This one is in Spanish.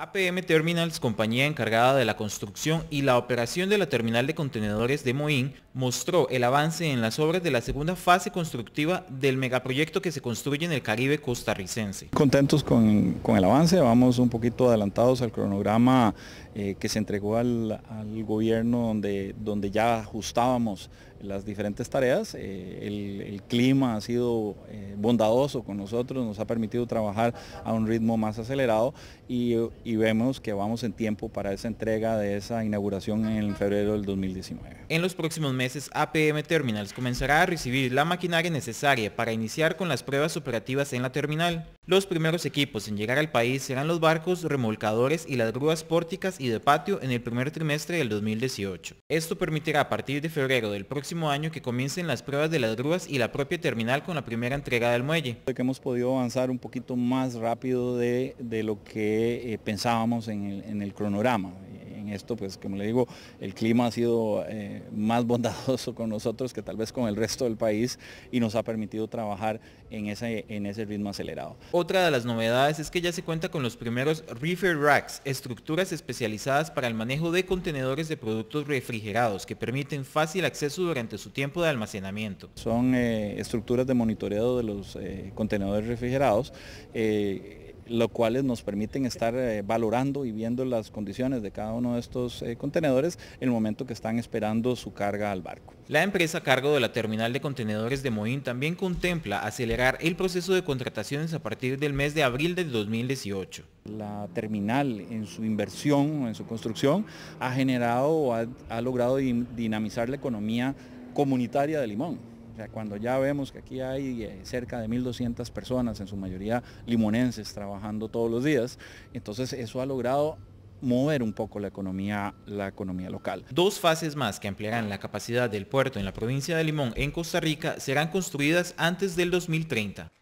APM Terminals, compañía encargada de la construcción y la operación de la terminal de contenedores de Moín, mostró el avance en las obras de la segunda fase constructiva del megaproyecto que se construye en el Caribe costarricense. Contentos con, el avance, vamos un poquito adelantados al cronograma eh, que se entregó al, gobierno donde, donde ya ajustábamos las diferentes tareas. Eh, el, clima ha sido eh, bondadoso con nosotros, nos ha permitido trabajar a un ritmo más acelerado y, y, vemos que vamos en tiempo para esa entrega de esa inauguración en febrero del 2019. En los próximos meses, APM Terminals comenzará a recibir la maquinaria necesaria para iniciar con las pruebas operativas en la terminal. Los primeros equipos en llegar al país serán los barcos, remolcadores y las grúas pórticas y de patio en el primer trimestre del 2018. Esto permitirá a partir de febrero del próximo próximo año que comiencen las pruebas de las grúas y la propia terminal con la primera entrega del muelle. Que hemos podido avanzar un poquito más rápido de, lo que eh, pensábamos en el cronograma esto, pues como le digo, el clima ha sido eh, más bondadoso con nosotros que tal vez con el resto del país y nos ha permitido trabajar en ese, en ese ritmo acelerado. Otra de las novedades es que ya se cuenta con los primeros reefer racks, estructuras especializadas para el manejo de contenedores de productos refrigerados que permiten fácil acceso durante su tiempo de almacenamiento. Son eh, estructuras de monitoreo de los eh, contenedores refrigerados lo cuales nos permiten estar eh, valorando y viendo las condiciones de cada uno de estos eh, contenedores en el momento que están esperando su carga al barco. La empresa a cargo de la terminal de contenedores de Moín también contempla acelerar el proceso de contrataciones a partir del mes de abril del 2018. La terminal en su inversión, en su construcción, ha generado o ha logrado dinamizar la economía comunitaria de Limón cuando ya vemos que aquí hay eh, cerca de 1.200 personas, en su mayoría limonenses, trabajando todos los días, entonces eso ha logrado mover un poco la economía, la economía local. Dos fases más que ampliarán la capacidad del puerto en la provincia de Limón, en Costa Rica, serán construidas antes del 2030.